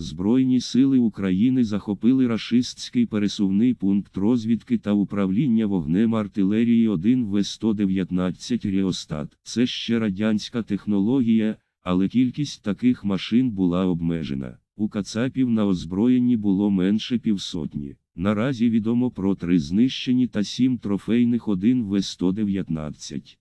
Збройні сили України захопили рашистський пересувний пункт розвідки та управління вогнем артилерії 1 В119 Ріостат. Це ще радянська технологія, але кількість таких машин була обмежена. У Кацапів на озброєнні було менше півсотні. Наразі відомо про три знищені та сім трофейних 1 В119.